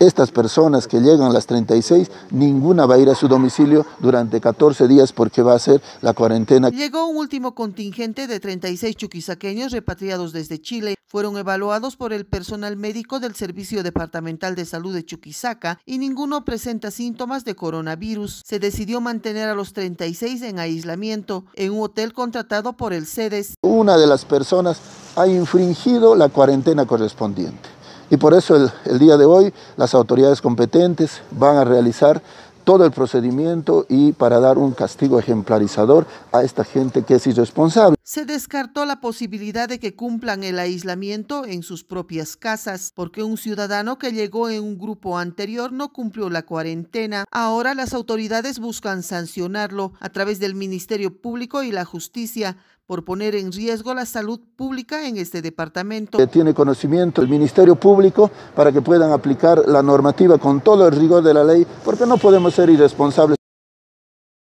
estas personas que llegan a las 36, ninguna va a ir a su domicilio durante 14 días porque va a ser la cuarentena. Llegó un último contingente de 36 chuquisaqueños repatriados desde Chile. Fueron evaluados por el personal médico del Servicio Departamental de Salud de Chuquisaca y ninguno presenta síntomas de coronavirus. Se decidió mantener a los 36 en aislamiento en un hotel contratado por el CEDES. Una de las personas ha infringido la cuarentena correspondiente. Y por eso el, día de hoy las autoridades competentes van a realizar todo el procedimiento y para dar un castigo ejemplarizador a esta gente que es irresponsable se descartó la posibilidad de que cumplan el aislamiento en sus propias casas, porque un ciudadano que llegó en un grupo anterior no cumplió la cuarentena. Ahora las autoridades buscan sancionarlo a través del Ministerio Público y la Justicia por poner en riesgo la salud pública en este departamento. Tiene conocimiento el Ministerio Público para que puedan aplicar la normativa con todo el rigor de la ley, porque no podemos ser irresponsables.